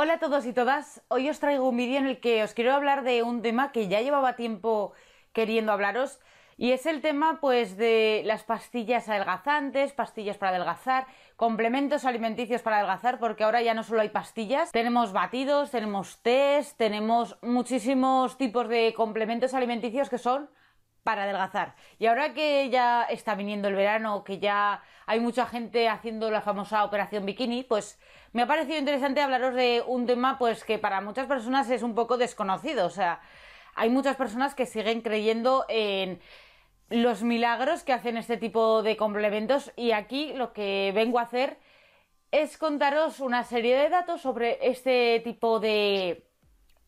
Hola a todos y todas, hoy os traigo un vídeo en el que os quiero hablar de un tema que ya llevaba tiempo queriendo hablaros y es el tema pues de las pastillas adelgazantes, pastillas para adelgazar, complementos alimenticios para adelgazar porque ahora ya no solo hay pastillas, tenemos batidos, tenemos tés, tenemos muchísimos tipos de complementos alimenticios que son para adelgazar. Y ahora que ya está viniendo el verano, que ya hay mucha gente haciendo la famosa operación bikini, pues me ha parecido interesante hablaros de un tema pues que para muchas personas es un poco desconocido. O sea, hay muchas personas que siguen creyendo en los milagros que hacen este tipo de complementos y aquí lo que vengo a hacer es contaros una serie de datos sobre este tipo de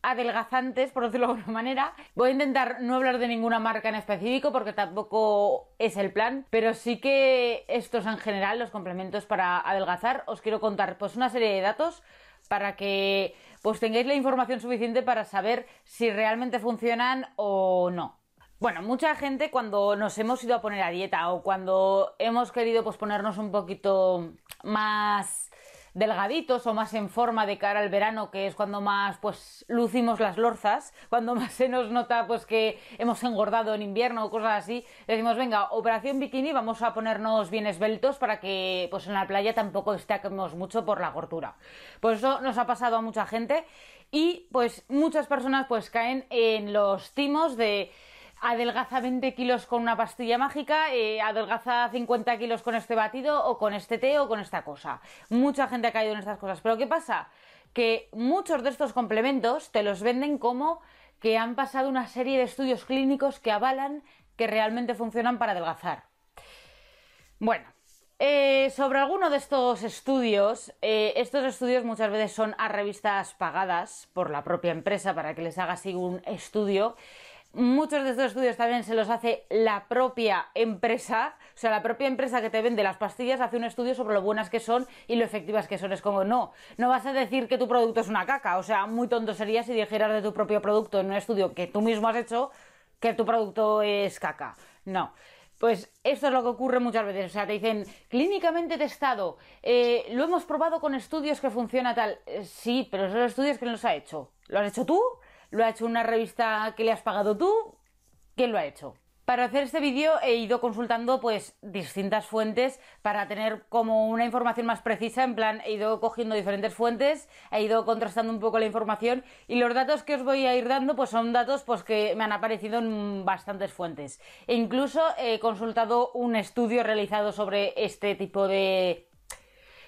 adelgazantes, por decirlo de alguna manera. Voy a intentar no hablar de ninguna marca en específico porque tampoco es el plan, pero sí que estos en general, los complementos para adelgazar, os quiero contar pues una serie de datos para que pues tengáis la información suficiente para saber si realmente funcionan o no. Bueno, mucha gente cuando nos hemos ido a poner a dieta o cuando hemos querido pues ponernos un poquito más delgaditos o más en forma de cara al verano, que es cuando más pues lucimos las lorzas, cuando más se nos nota pues que hemos engordado en invierno o cosas así, decimos, venga, operación bikini, vamos a ponernos bien esbeltos para que pues en la playa tampoco destaquemos mucho por la gordura. Pues eso nos ha pasado a mucha gente y pues muchas personas pues caen en los timos de adelgaza 20 kilos con una pastilla mágica, eh, adelgaza 50 kilos con este batido o con este té o con esta cosa. Mucha gente ha caído en estas cosas. Pero ¿qué pasa? Que muchos de estos complementos te los venden como que han pasado una serie de estudios clínicos que avalan que realmente funcionan para adelgazar. Bueno, eh, sobre alguno de estos estudios, eh, estos estudios muchas veces son a revistas pagadas por la propia empresa para que les haga así un estudio Muchos de estos estudios también se los hace la propia empresa, o sea, la propia empresa que te vende las pastillas hace un estudio sobre lo buenas que son y lo efectivas que son. Es como, no, no vas a decir que tu producto es una caca, o sea, muy tonto sería si dijeras de tu propio producto en un estudio que tú mismo has hecho que tu producto es caca. No. Pues esto es lo que ocurre muchas veces. O sea, te dicen, clínicamente testado, eh, lo hemos probado con estudios que funciona tal. Eh, sí, pero esos estudios, no los ha hecho? ¿Lo has hecho tú? ¿Lo ha hecho una revista que le has pagado tú? ¿Quién lo ha hecho? Para hacer este vídeo he ido consultando pues distintas fuentes para tener como una información más precisa, en plan he ido cogiendo diferentes fuentes, he ido contrastando un poco la información y los datos que os voy a ir dando pues son datos pues que me han aparecido en bastantes fuentes. E incluso he consultado un estudio realizado sobre este tipo de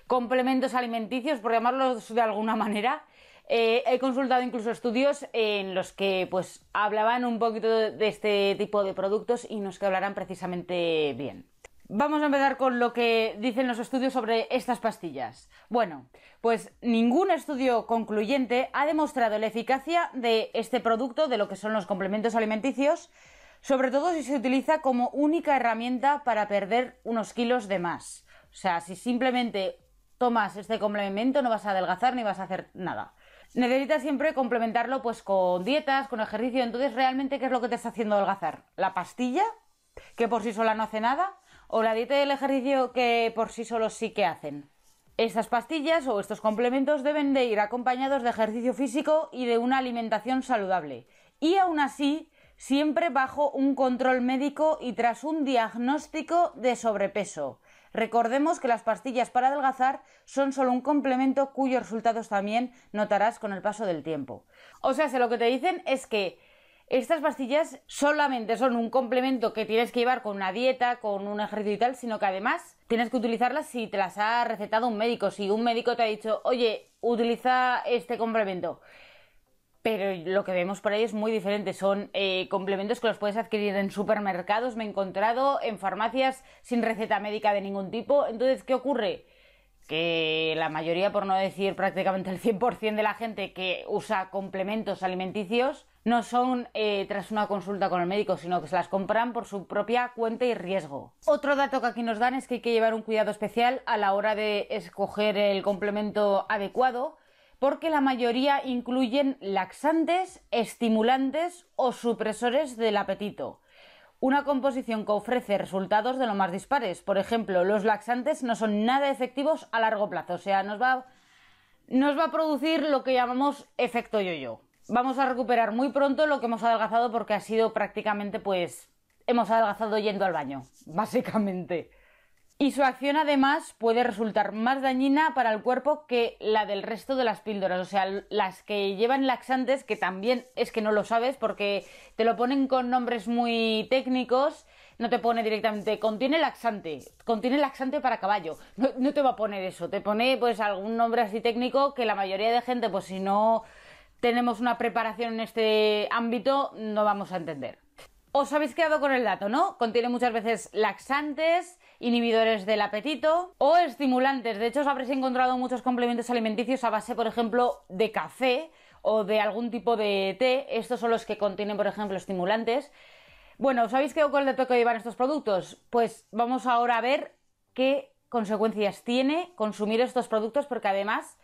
complementos alimenticios, por llamarlos de alguna manera, eh, he consultado incluso estudios en los que pues, hablaban un poquito de este tipo de productos y nos hablarán precisamente bien. Vamos a empezar con lo que dicen los estudios sobre estas pastillas. Bueno, pues ningún estudio concluyente ha demostrado la eficacia de este producto, de lo que son los complementos alimenticios, sobre todo si se utiliza como única herramienta para perder unos kilos de más. O sea, si simplemente tomas este complemento no vas a adelgazar ni vas a hacer nada necesitas siempre complementarlo pues con dietas, con ejercicio. Entonces, ¿realmente qué es lo que te está haciendo adelgazar? ¿La pastilla, que por sí sola no hace nada? ¿O la dieta y el ejercicio que por sí solos sí que hacen? Estas pastillas o estos complementos deben de ir acompañados de ejercicio físico y de una alimentación saludable. Y aún así, siempre bajo un control médico y tras un diagnóstico de sobrepeso. Recordemos que las pastillas para adelgazar son solo un complemento cuyos resultados también notarás con el paso del tiempo. O sea, si lo que te dicen es que estas pastillas solamente son un complemento que tienes que llevar con una dieta, con un ejercicio y tal, sino que además tienes que utilizarlas si te las ha recetado un médico. Si un médico te ha dicho, oye, utiliza este complemento pero lo que vemos por ahí es muy diferente. Son eh, complementos que los puedes adquirir en supermercados, me he encontrado, en farmacias sin receta médica de ningún tipo. Entonces, ¿qué ocurre? Que la mayoría, por no decir prácticamente el 100% de la gente que usa complementos alimenticios, no son eh, tras una consulta con el médico, sino que se las compran por su propia cuenta y riesgo. Otro dato que aquí nos dan es que hay que llevar un cuidado especial a la hora de escoger el complemento adecuado, porque la mayoría incluyen laxantes, estimulantes o supresores del apetito. Una composición que ofrece resultados de lo más dispares. Por ejemplo, los laxantes no son nada efectivos a largo plazo, o sea, nos va, nos va a producir lo que llamamos efecto yo-yo. Vamos a recuperar muy pronto lo que hemos adelgazado porque ha sido prácticamente pues hemos adelgazado yendo al baño, básicamente. Y su acción además puede resultar más dañina para el cuerpo que la del resto de las píldoras, o sea, las que llevan laxantes, que también es que no lo sabes porque te lo ponen con nombres muy técnicos, no te pone directamente, contiene laxante, contiene laxante para caballo, no, te va a poner eso, te pone pues algún nombre así técnico que la mayoría de gente pues si no tenemos una preparación en este ámbito no vamos a entender. Os habéis quedado con el dato, ¿no? Contiene muchas veces laxantes, inhibidores del apetito o estimulantes. De hecho, os habréis encontrado muchos complementos alimenticios a base, por ejemplo, de café o de algún tipo de té. Estos son los que contienen, por ejemplo, estimulantes. Bueno, ¿os habéis quedado con el dato que llevan estos productos? Pues vamos ahora a ver qué consecuencias tiene consumir estos productos, porque además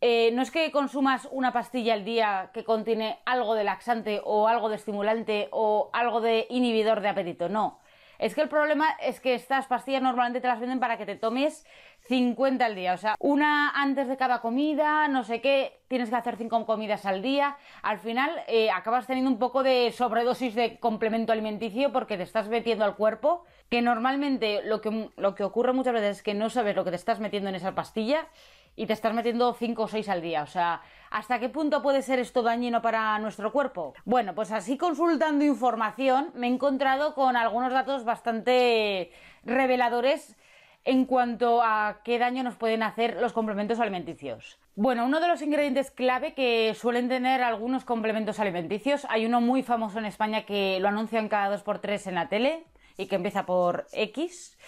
eh, no es que consumas una pastilla al día que contiene algo de laxante o algo de estimulante o algo de inhibidor de apetito, no. Es que el problema es que estas pastillas normalmente te las venden para que te tomes 50 al día, o sea, una antes de cada comida, no sé qué, tienes que hacer 5 comidas al día, al final eh, acabas teniendo un poco de sobredosis de complemento alimenticio porque te estás metiendo al cuerpo, que normalmente lo que, lo que ocurre muchas veces es que no sabes lo que te estás metiendo en esa pastilla y te estás metiendo 5 o 6 al día. O sea, ¿hasta qué punto puede ser esto dañino para nuestro cuerpo? Bueno, pues así consultando información me he encontrado con algunos datos bastante reveladores en cuanto a qué daño nos pueden hacer los complementos alimenticios. Bueno, uno de los ingredientes clave que suelen tener algunos complementos alimenticios, hay uno muy famoso en España que lo anuncian cada 2x3 en la tele y que empieza por X,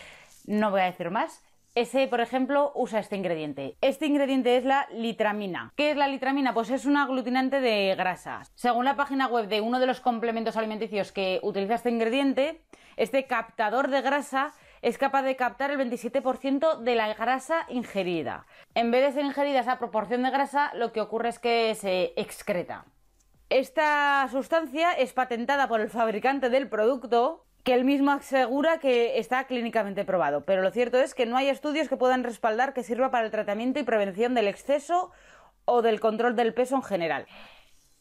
no voy a decir más, ese, por ejemplo, usa este ingrediente. Este ingrediente es la litramina. ¿Qué es la litramina? Pues es un aglutinante de grasas. Según la página web de uno de los complementos alimenticios que utiliza este ingrediente, este captador de grasa es capaz de captar el 27% de la grasa ingerida. En vez de ser ingerida esa proporción de grasa, lo que ocurre es que se excreta. Esta sustancia es patentada por el fabricante del producto que él mismo asegura que está clínicamente probado. Pero lo cierto es que no hay estudios que puedan respaldar que sirva para el tratamiento y prevención del exceso o del control del peso en general.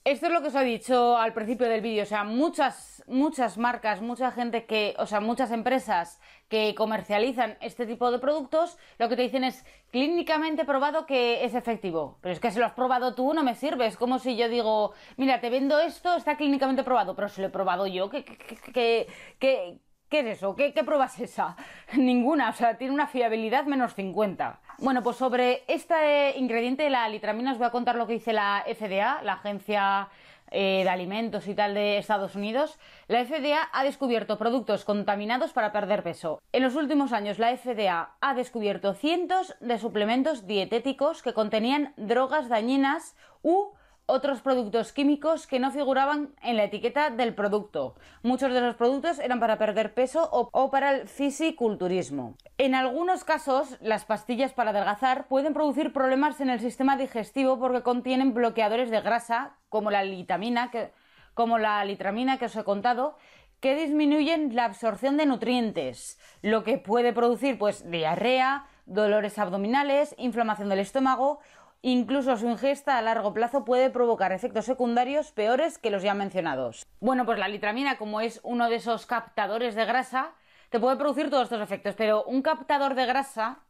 Esto es lo que os he dicho al principio del vídeo, o sea, muchas, muchas marcas, mucha gente que, o sea, muchas empresas que comercializan este tipo de productos, lo que te dicen es clínicamente probado que es efectivo. Pero es que si lo has probado tú no me sirve, es como si yo digo, mira, te vendo esto, está clínicamente probado, pero si lo he probado yo, ¿qué, que qué, ¿Qué es eso? ¿Qué, ¿Qué, prueba es esa? Ninguna, o sea, tiene una fiabilidad menos 50. Bueno, pues sobre este ingrediente de la litramina os voy a contar lo que dice la FDA, la Agencia eh, de Alimentos y tal de Estados Unidos. La FDA ha descubierto productos contaminados para perder peso. En los últimos años la FDA ha descubierto cientos de suplementos dietéticos que contenían drogas dañinas u otros productos químicos que no figuraban en la etiqueta del producto. Muchos de los productos eran para perder peso o, para el fisiculturismo. En algunos casos, las pastillas para adelgazar pueden producir problemas en el sistema digestivo porque contienen bloqueadores de grasa, como la litamina, como la litramina que os he contado, que disminuyen la absorción de nutrientes, lo que puede producir pues diarrea, dolores abdominales, inflamación del estómago Incluso su ingesta a largo plazo puede provocar efectos secundarios peores que los ya mencionados. Bueno, pues la litramina, como es uno de esos captadores de grasa, te puede producir todos estos efectos, pero un captador de grasa,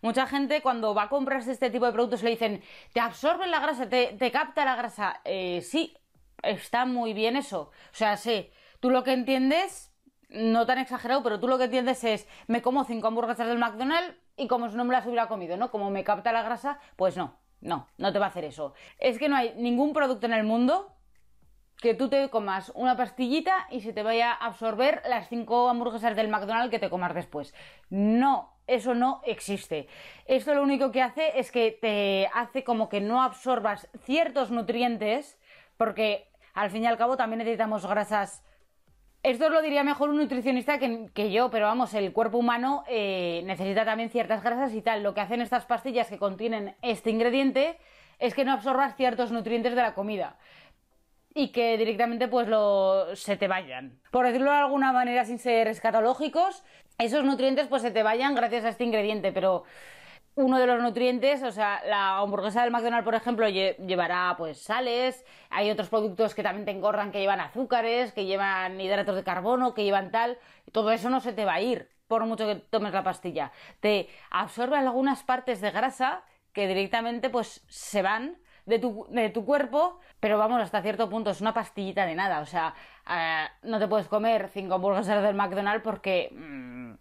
mucha gente cuando va a comprarse este tipo de productos le dicen, te absorbe la grasa, te, capta la grasa. Eh, sí, está muy bien eso. O sea, sí, tú lo que entiendes, no tan exagerado, pero tú lo que entiendes es, me como cinco hamburguesas del McDonald's y como si no me las hubiera comido, ¿no? Como me capta la grasa, pues no. No, no te va a hacer eso. Es que no hay ningún producto en el mundo que tú te comas una pastillita y se te vaya a absorber las cinco hamburguesas del McDonald's que te comas después. No, eso no existe. Esto lo único que hace es que te hace como que no absorbas ciertos nutrientes porque al fin y al cabo también necesitamos grasas esto lo diría mejor un nutricionista que, yo, pero vamos, el cuerpo humano eh, necesita también ciertas grasas y tal. Lo que hacen estas pastillas que contienen este ingrediente es que no absorbas ciertos nutrientes de la comida y que directamente pues se te vayan. Por decirlo de alguna manera sin ser escatológicos, esos nutrientes pues se te vayan gracias a este ingrediente, pero uno de los nutrientes, o sea, la hamburguesa del McDonald's, por ejemplo, llevará pues sales, hay otros productos que también te engordan que llevan azúcares, que llevan hidratos de carbono, que llevan tal, todo eso no se te va a ir por mucho que tomes la pastilla. Te absorbe algunas partes de grasa que directamente pues se van de tu, cuerpo, pero vamos, hasta cierto punto es una pastillita de nada, o sea, eh, no te puedes comer cinco hamburguesas del McDonald's porque... Mm,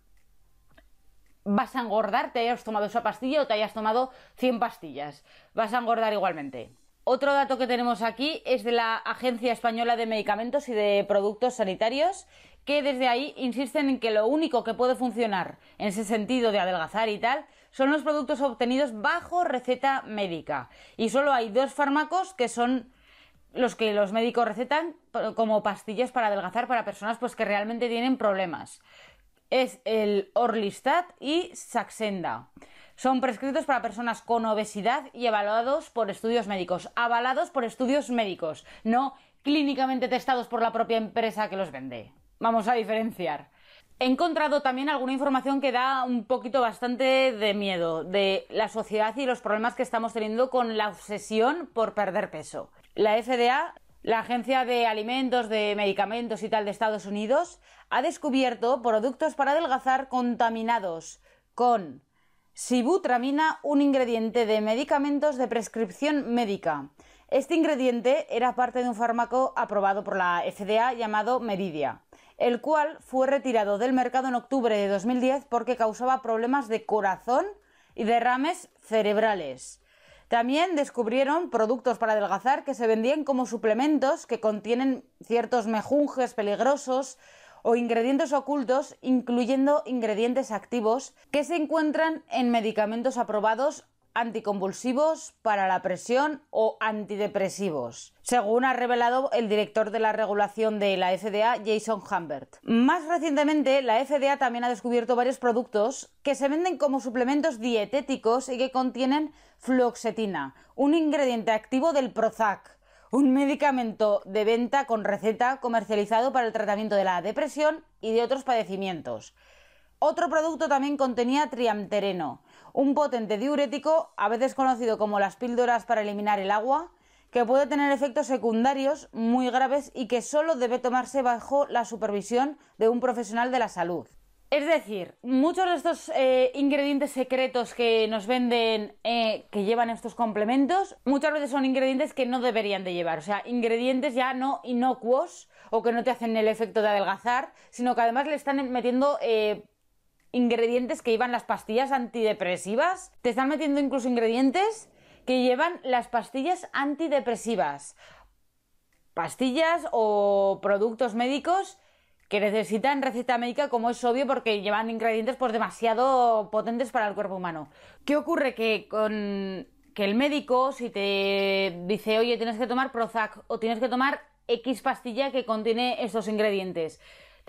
vas a engordar, te hayas tomado esa pastilla o te hayas tomado 100 pastillas. Vas a engordar igualmente. Otro dato que tenemos aquí es de la Agencia Española de Medicamentos y de Productos Sanitarios, que desde ahí insisten en que lo único que puede funcionar en ese sentido de adelgazar y tal son los productos obtenidos bajo receta médica. Y solo hay dos fármacos que son los que los médicos recetan como pastillas para adelgazar para personas pues que realmente tienen problemas es el Orlistat y Saxenda. Son prescritos para personas con obesidad y avalados por estudios médicos. Avalados por estudios médicos, no clínicamente testados por la propia empresa que los vende. Vamos a diferenciar. He encontrado también alguna información que da un poquito bastante de miedo de la sociedad y los problemas que estamos teniendo con la obsesión por perder peso. La FDA la Agencia de Alimentos, de Medicamentos y tal de Estados Unidos ha descubierto productos para adelgazar contaminados con sibutramina, un ingrediente de medicamentos de prescripción médica. Este ingrediente era parte de un fármaco aprobado por la FDA llamado Meridia, el cual fue retirado del mercado en octubre de 2010 porque causaba problemas de corazón y derrames cerebrales. También descubrieron productos para adelgazar que se vendían como suplementos que contienen ciertos mejunjes peligrosos o ingredientes ocultos, incluyendo ingredientes activos que se encuentran en medicamentos aprobados anticonvulsivos para la presión o antidepresivos, según ha revelado el director de la regulación de la FDA, Jason Humbert. Más recientemente, la FDA también ha descubierto varios productos que se venden como suplementos dietéticos y que contienen fluoxetina, un ingrediente activo del Prozac, un medicamento de venta con receta comercializado para el tratamiento de la depresión y de otros padecimientos. Otro producto también contenía triamtereno, un potente diurético, a veces conocido como las píldoras para eliminar el agua, que puede tener efectos secundarios muy graves y que solo debe tomarse bajo la supervisión de un profesional de la salud. Es decir, muchos de estos eh, ingredientes secretos que nos venden, eh, que llevan estos complementos, muchas veces son ingredientes que no deberían de llevar. O sea, ingredientes ya no inocuos o que no te hacen el efecto de adelgazar, sino que además le están metiendo eh, ingredientes que llevan las pastillas antidepresivas. Te están metiendo incluso ingredientes que llevan las pastillas antidepresivas. Pastillas o productos médicos que necesitan receta médica, como es obvio, porque llevan ingredientes pues, demasiado potentes para el cuerpo humano. ¿Qué ocurre? Que con que el médico, si te dice, oye, tienes que tomar Prozac o tienes que tomar X pastilla que contiene estos ingredientes.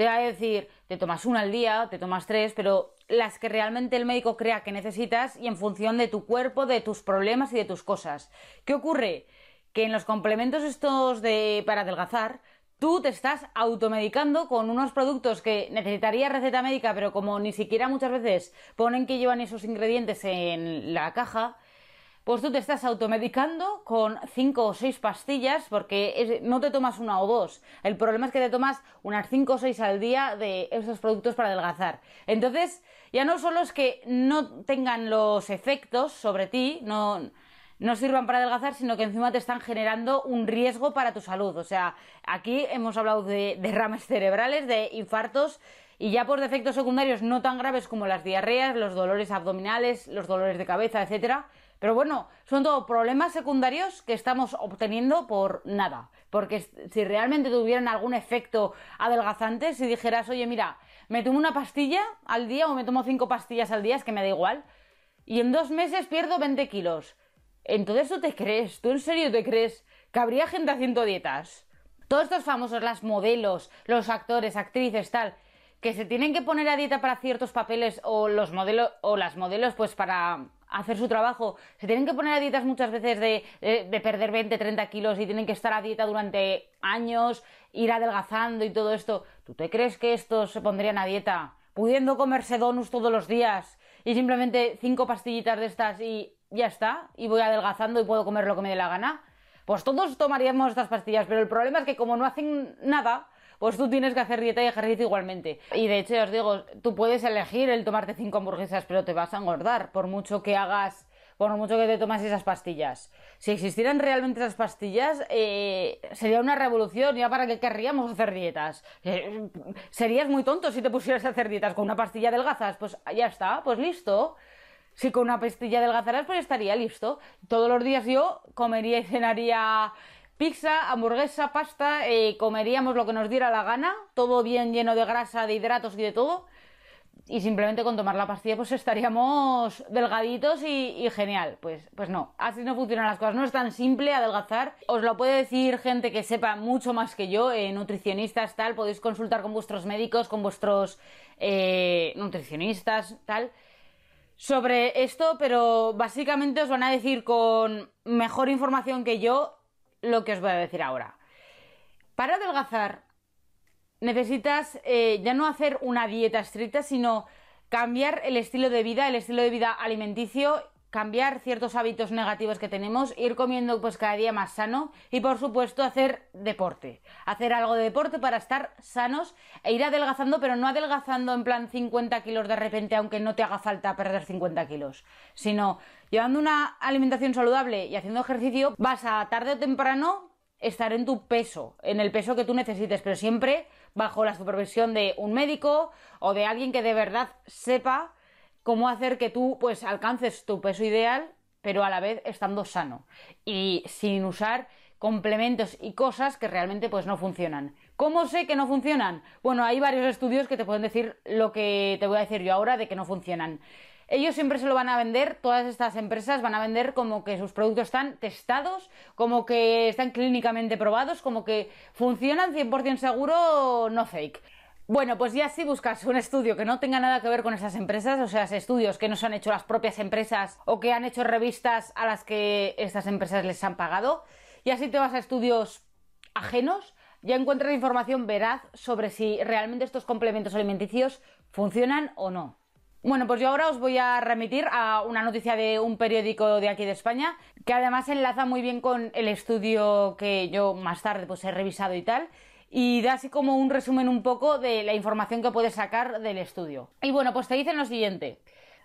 Te va a decir, te tomas una al día, te tomas tres, pero las que realmente el médico crea que necesitas y en función de tu cuerpo, de tus problemas y de tus cosas. ¿Qué ocurre? Que en los complementos estos de para adelgazar, tú te estás automedicando con unos productos que necesitaría receta médica, pero como ni siquiera muchas veces ponen que llevan esos ingredientes en la caja, pues tú te estás automedicando con cinco o seis pastillas porque no te tomas una o dos. El problema es que te tomas unas 5 o 6 al día de esos productos para adelgazar. Entonces, ya no solo es que no tengan los efectos sobre ti, no, no sirvan para adelgazar, sino que encima te están generando un riesgo para tu salud. O sea, aquí hemos hablado de derrames cerebrales, de infartos y ya por defectos secundarios no tan graves como las diarreas, los dolores abdominales, los dolores de cabeza, etc. Pero bueno, son todo problemas secundarios que estamos obteniendo por nada. Porque si realmente tuvieran algún efecto adelgazante, si dijeras, oye, mira, me tomo una pastilla al día o me tomo cinco pastillas al día, es que me da igual, y en dos meses pierdo 20 kilos. Entonces tú te crees, tú en serio te crees que habría gente haciendo dietas. Todos estos famosos, las modelos, los actores, actrices, tal, que se tienen que poner a dieta para ciertos papeles o los modelos o las modelos pues para hacer su trabajo, se tienen que poner a dietas muchas veces de, perder 20, 30 kilos y tienen que estar a dieta durante años, ir adelgazando y todo esto. ¿Tú te crees que estos se pondrían a dieta pudiendo comerse donuts todos los días y simplemente cinco pastillitas de estas y ya está? Y voy adelgazando y puedo comer lo que me dé la gana. Pues todos tomaríamos estas pastillas, pero el problema es que como no hacen nada, pues tú tienes que hacer dieta y ejercicio igualmente. Y de hecho, os digo, tú puedes elegir el tomarte cinco hamburguesas, pero te vas a engordar, por mucho que hagas por mucho que te tomes esas pastillas. Si existieran realmente esas pastillas, eh, sería una revolución, ya para que querríamos hacer dietas. Eh, serías muy tonto si te pusieras a hacer dietas con una pastilla delgazas, pues ya está, pues listo. Si con una pastilla delgazaras, pues estaría listo. Todos los días yo comería y cenaría Pizza, hamburguesa, pasta, eh, comeríamos lo que nos diera la gana, todo bien lleno de grasa, de hidratos y de todo. Y simplemente con tomar la pastilla pues estaríamos delgaditos y, genial. Pues, pues no, así no funcionan las cosas. No es tan simple adelgazar. Os lo puede decir gente que sepa mucho más que yo, eh, nutricionistas, tal. Podéis consultar con vuestros médicos, con vuestros eh, nutricionistas, tal sobre esto, pero básicamente os van a decir con mejor información que yo lo que os voy a decir ahora. Para adelgazar necesitas eh, ya no hacer una dieta estricta, sino cambiar el estilo de vida, el estilo de vida alimenticio cambiar ciertos hábitos negativos que tenemos, ir comiendo pues cada día más sano y por supuesto hacer deporte, hacer algo de deporte para estar sanos e ir adelgazando, pero no adelgazando en plan 50 kilos de repente aunque no te haga falta perder 50 kilos, sino llevando una alimentación saludable y haciendo ejercicio vas a tarde o temprano estar en tu peso, en el peso que tú necesites, pero siempre bajo la supervisión de un médico o de alguien que de verdad sepa cómo hacer que tú pues alcances tu peso ideal, pero a la vez estando sano y sin usar complementos y cosas que realmente pues no funcionan. ¿Cómo sé que no funcionan? Bueno, hay varios estudios que te pueden decir lo que te voy a decir yo ahora de que no funcionan. Ellos siempre se lo van a vender, todas estas empresas van a vender como que sus productos están testados, como que están clínicamente probados, como que funcionan 100% seguro, no fake. Bueno, pues ya si buscas un estudio que no tenga nada que ver con esas empresas, o sea, estudios que no se han hecho las propias empresas o que han hecho revistas a las que estas empresas les han pagado, y así te vas a estudios ajenos, ya encuentras información veraz sobre si realmente estos complementos alimenticios funcionan o no. Bueno, pues yo ahora os voy a remitir a una noticia de un periódico de aquí de España, que además enlaza muy bien con el estudio que yo más tarde pues he revisado y tal, y da así como un resumen un poco de la información que puedes sacar del estudio. Y bueno, pues te dicen lo siguiente.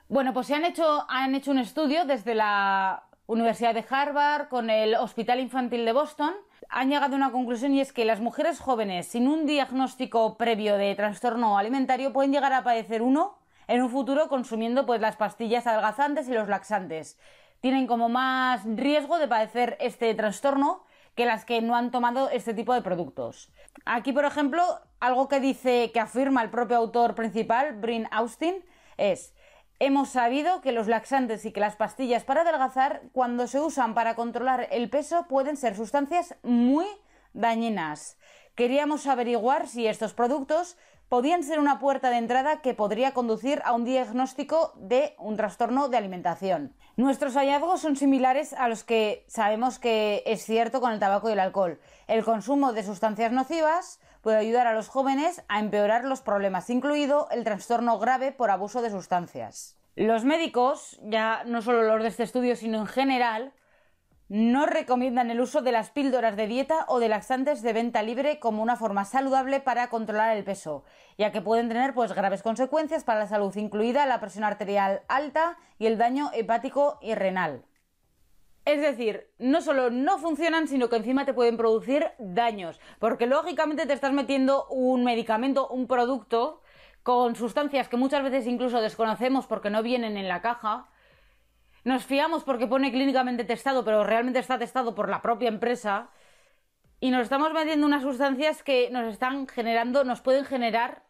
Bueno, pues se han hecho, han hecho un estudio desde la Universidad de Harvard con el Hospital Infantil de Boston. Han llegado a una conclusión y es que las mujeres jóvenes sin un diagnóstico previo de trastorno alimentario pueden llegar a padecer uno en un futuro consumiendo pues las pastillas adelgazantes y los laxantes. Tienen como más riesgo de padecer este trastorno que las que no han tomado este tipo de productos. Aquí, por ejemplo, algo que dice, que afirma el propio autor principal, Bryn Austin, es Hemos sabido que los laxantes y que las pastillas para adelgazar, cuando se usan para controlar el peso, pueden ser sustancias muy dañinas. Queríamos averiguar si estos productos podían ser una puerta de entrada que podría conducir a un diagnóstico de un trastorno de alimentación. Nuestros hallazgos son similares a los que sabemos que es cierto con el tabaco y el alcohol. El consumo de sustancias nocivas puede ayudar a los jóvenes a empeorar los problemas, incluido el trastorno grave por abuso de sustancias. Los médicos, ya no solo los de este estudio, sino en general, no recomiendan el uso de las píldoras de dieta o de laxantes de venta libre como una forma saludable para controlar el peso, ya que pueden tener pues, graves consecuencias para la salud, incluida la presión arterial alta y el daño hepático y renal. Es decir, no solo no funcionan, sino que encima te pueden producir daños, porque lógicamente te estás metiendo un medicamento, un producto con sustancias que muchas veces incluso desconocemos porque no vienen en la caja nos fiamos porque pone clínicamente testado, pero realmente está testado por la propia empresa. Y nos estamos metiendo unas sustancias que nos están generando, nos pueden generar,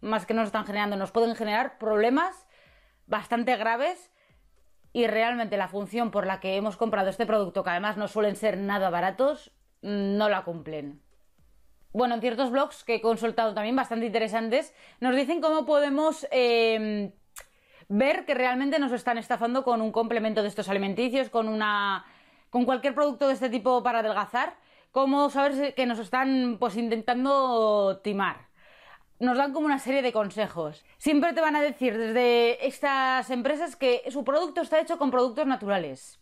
más que nos están generando, nos pueden generar problemas bastante graves. Y realmente la función por la que hemos comprado este producto, que además no suelen ser nada baratos, no la cumplen. Bueno, en ciertos blogs que he consultado también bastante interesantes, nos dicen cómo podemos eh, ver que realmente nos están estafando con un complemento de estos alimenticios, con una con cualquier producto de este tipo para adelgazar, como saber que nos están pues intentando timar. Nos dan como una serie de consejos. Siempre te van a decir desde estas empresas que su producto está hecho con productos naturales.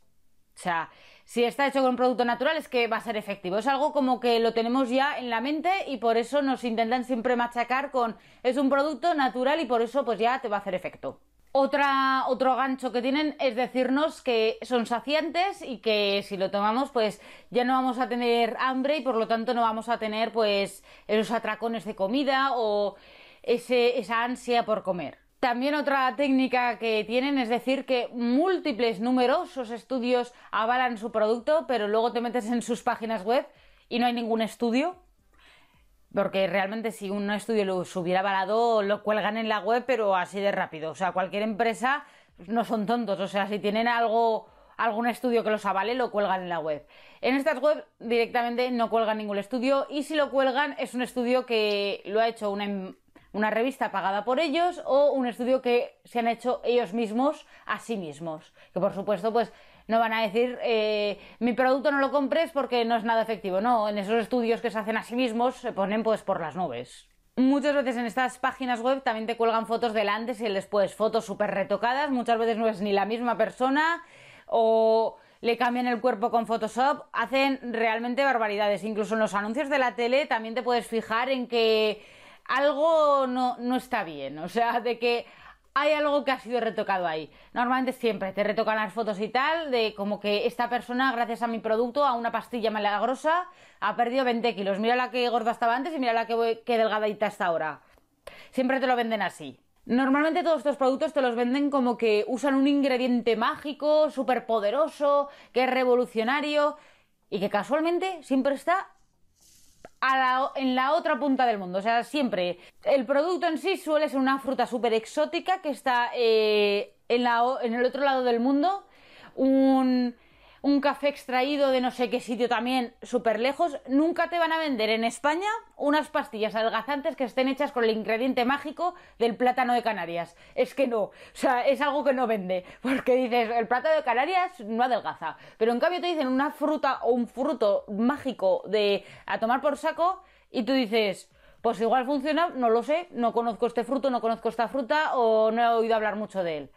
O sea, si está hecho con producto natural es que va a ser efectivo. Es algo como que lo tenemos ya en la mente y por eso nos intentan siempre machacar con es un producto natural y por eso pues ya te va a hacer efecto otro gancho que tienen es decirnos que son saciantes y que si lo tomamos pues ya no vamos a tener hambre y por lo tanto no vamos a tener pues esos atracones de comida o esa ansia por comer. También otra técnica que tienen es decir que múltiples numerosos estudios avalan su producto pero luego te metes en sus páginas web y no hay ningún estudio porque realmente si un estudio los hubiera avalado, lo cuelgan en la web, pero así de rápido. O sea, cualquier empresa pues, no son tontos. O sea, si tienen algo, algún estudio que los avale, lo cuelgan en la web. En estas webs directamente no cuelgan ningún estudio y si lo cuelgan es un estudio que lo ha hecho una, em, una revista pagada por ellos o un estudio que se han hecho ellos mismos a sí mismos. Que por supuesto, pues no van a decir, eh, mi producto no lo compres porque no es nada efectivo. No, en esos estudios que se hacen a sí mismos se ponen pues por las nubes. Muchas veces en estas páginas web también te cuelgan fotos del antes y el después, fotos súper retocadas, muchas veces no es ni la misma persona o le cambian el cuerpo con Photoshop, hacen realmente barbaridades. Incluso en los anuncios de la tele también te puedes fijar en que algo no, no, está bien. O sea, de que hay algo que ha sido retocado ahí. Normalmente siempre te retocan las fotos y tal, de como que esta persona, gracias a mi producto, a una pastilla milagrosa, ha perdido 20 kilos. Mira la que gorda estaba antes y mira la que, que delgadita está ahora. Siempre te lo venden así. Normalmente todos estos productos te los venden como que usan un ingrediente mágico, súper poderoso, que es revolucionario y que casualmente siempre está en la otra punta del mundo. O sea, siempre el producto en sí suele ser una fruta súper exótica que está eh, en, en el otro lado del mundo. Un un café extraído de no sé qué sitio también súper lejos, nunca te van a vender en España unas pastillas adelgazantes que estén hechas con el ingrediente mágico del plátano de Canarias. Es que no, o sea, es algo que no vende, porque dices, el plátano de Canarias no adelgaza, pero en cambio te dicen una fruta o un fruto mágico de a tomar por saco y tú dices, pues igual funciona, no lo sé, no conozco este fruto, no conozco esta fruta o no he oído hablar mucho de él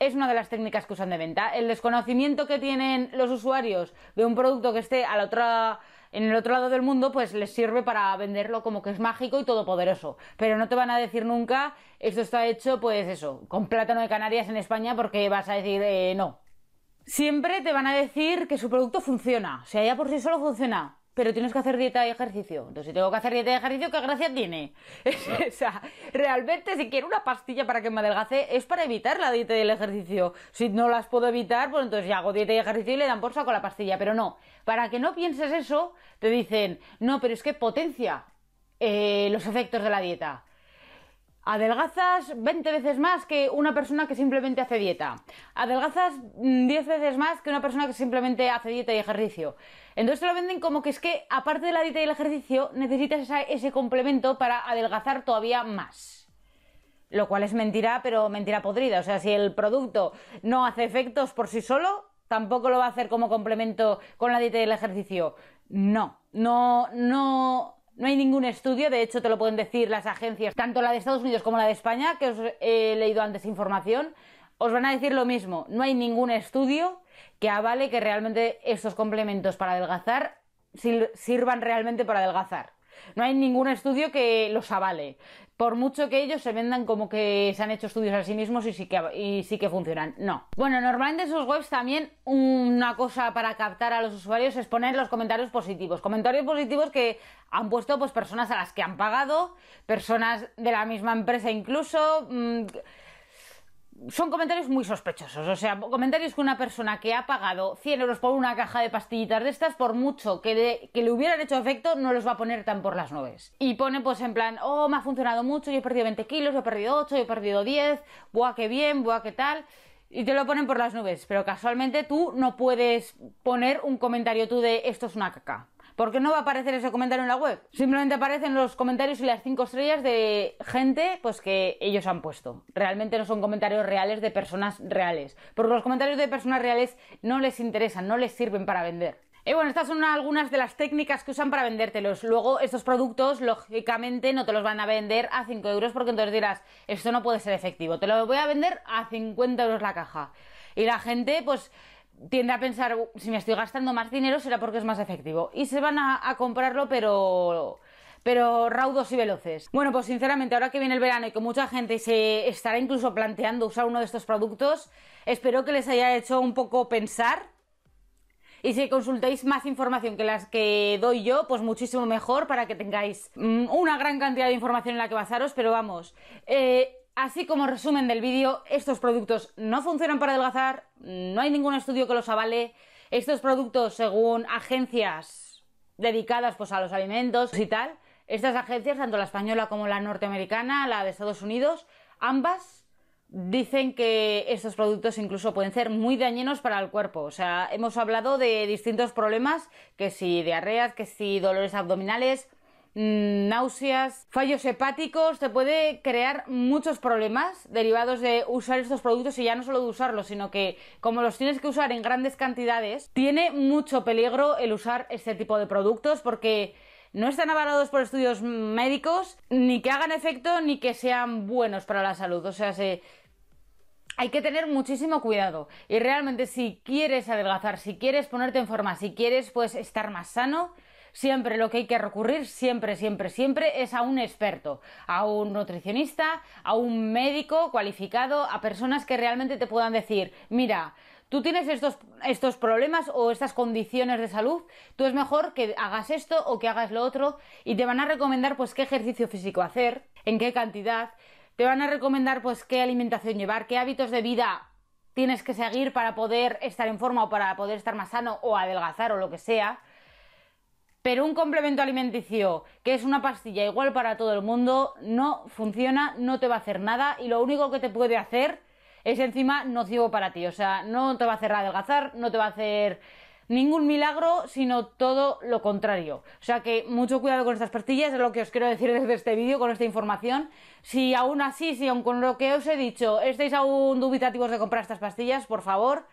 es una de las técnicas que usan de venta. El desconocimiento que tienen los usuarios de un producto que esté en el otro lado del mundo, pues les sirve para venderlo como que es mágico y todopoderoso. Pero no te van a decir nunca, esto está hecho, pues eso, con plátano de Canarias en España, porque vas a decir, eh, no. Siempre te van a decir que su producto funciona, o sea, ya por sí solo funciona pero tienes que hacer dieta y ejercicio. Entonces, si tengo que hacer dieta y ejercicio, ¿qué gracia tiene? o realmente, si quiero una pastilla para que me adelgace, es para evitar la dieta y el ejercicio. Si no las puedo evitar, pues entonces ya hago dieta y ejercicio y le dan por saco la pastilla. Pero no, para que no pienses eso, te dicen, no, pero es que potencia eh, los efectos de la dieta. Adelgazas 20 veces más que una persona que simplemente hace dieta. Adelgazas 10 mm, veces más que una persona que simplemente hace dieta y ejercicio. Entonces te lo venden como que es que, aparte de la dieta y el ejercicio, necesitas ese complemento para adelgazar todavía más. Lo cual es mentira, pero mentira podrida. O sea, si el producto no hace efectos por sí solo, tampoco lo va a hacer como complemento con la dieta y el ejercicio. No, no, no no hay ningún estudio, de hecho te lo pueden decir las agencias, tanto la de Estados Unidos como la de España, que os he leído antes información, os van a decir lo mismo. No hay ningún estudio que avale que realmente estos complementos para adelgazar sirvan realmente para adelgazar. No hay ningún estudio que los avale por mucho que ellos se vendan como que se han hecho estudios a sí mismos y sí que, y sí que funcionan. No. Bueno, normalmente esos webs también una cosa para captar a los usuarios es poner los comentarios positivos. Comentarios positivos que han puesto pues personas a las que han pagado, personas de la misma empresa incluso. Mm, son comentarios muy sospechosos. O sea, comentarios que una persona que ha pagado 100 euros por una caja de pastillitas de estas, por mucho que le, que le hubieran hecho efecto, no los va a poner tan por las nubes. Y pone pues en plan, oh, me ha funcionado mucho, yo he perdido 20 kilos, yo he perdido 8, yo he perdido 10, buah, qué bien, buah, qué tal. Y te lo ponen por las nubes, pero casualmente tú no puedes poner un comentario tú de esto es una caca. Porque no va a aparecer ese comentario en la web. Simplemente aparecen los comentarios y las cinco estrellas de gente pues que ellos han puesto. Realmente no son comentarios reales de personas reales. Porque los comentarios de personas reales no les interesan, no les sirven para vender. Y bueno, estas son algunas de las técnicas que usan para vendértelos. Luego, estos productos, lógicamente, no te los van a vender a 5 euros porque entonces dirás, esto no puede ser efectivo. Te lo voy a vender a 50 euros la caja. Y la gente, pues, tiende a pensar, si me estoy gastando más dinero será porque es más efectivo. Y se van a, comprarlo, pero pero raudos y veloces. Bueno, pues sinceramente, ahora que viene el verano y que mucha gente se estará incluso planteando usar uno de estos productos, espero que les haya hecho un poco pensar. Y si consultéis más información que las que doy yo, pues muchísimo mejor para que tengáis mm, una gran cantidad de información en la que basaros, pero vamos, eh, Así como resumen del vídeo, estos productos no funcionan para adelgazar, no hay ningún estudio que los avale, estos productos según agencias dedicadas pues, a los alimentos y tal, estas agencias, tanto la española como la norteamericana, la de Estados Unidos, ambas dicen que estos productos incluso pueden ser muy dañinos para el cuerpo. O sea, hemos hablado de distintos problemas, que si diarreas, que si dolores abdominales, Mm, náuseas, fallos hepáticos, te puede crear muchos problemas derivados de usar estos productos y ya no solo de usarlos, sino que como los tienes que usar en grandes cantidades, tiene mucho peligro el usar este tipo de productos porque no están avalados por estudios médicos, ni que hagan efecto, ni que sean buenos para la salud. O sea, hay que tener muchísimo cuidado. Y realmente si quieres adelgazar, si quieres ponerte en forma, si quieres pues estar más sano, siempre lo que hay que recurrir, siempre, siempre, siempre, es a un experto, a un nutricionista, a un médico cualificado, a personas que realmente te puedan decir, mira, tú tienes estos, estos problemas o estas condiciones de salud, tú es mejor que hagas esto o que hagas lo otro y te van a recomendar pues qué ejercicio físico hacer, en qué cantidad, te van a recomendar pues qué alimentación llevar, qué hábitos de vida tienes que seguir para poder estar en forma o para poder estar más sano o adelgazar o lo que sea. Pero un complemento alimenticio que es una pastilla igual para todo el mundo no funciona, no te va a hacer nada y lo único que te puede hacer es encima nocivo para ti. O sea, no te va a hacer adelgazar, no te va a hacer ningún milagro, sino todo lo contrario. O sea que mucho cuidado con estas pastillas, es lo que os quiero decir desde este vídeo, con esta información. Si aún así, si aún con lo que os he dicho, estáis aún dubitativos de comprar estas pastillas, por favor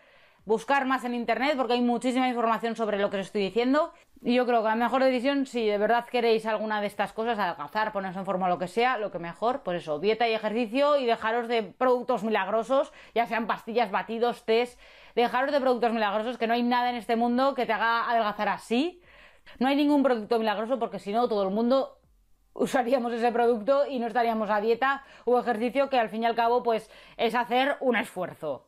buscar más en internet porque hay muchísima información sobre lo que os estoy diciendo. Y yo creo que la mejor decisión, si de verdad queréis alguna de estas cosas, adelgazar, ponerse en forma, lo que sea, lo que mejor, pues eso, dieta y ejercicio y dejaros de productos milagrosos, ya sean pastillas, batidos, test, dejaros de productos milagrosos, que no hay nada en este mundo que te haga adelgazar así. No hay ningún producto milagroso porque si no todo el mundo usaríamos ese producto y no estaríamos a dieta o ejercicio que al fin y al cabo pues es hacer un esfuerzo.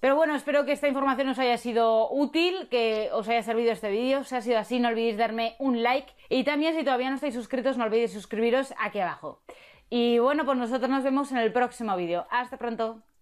Pero bueno, espero que esta información os haya sido útil, que os haya servido este vídeo. Si ha sido así, no olvidéis darme un like y también si todavía no estáis suscritos, no olvidéis suscribiros aquí abajo. Y bueno, pues nosotros nos vemos en el próximo vídeo. Hasta pronto.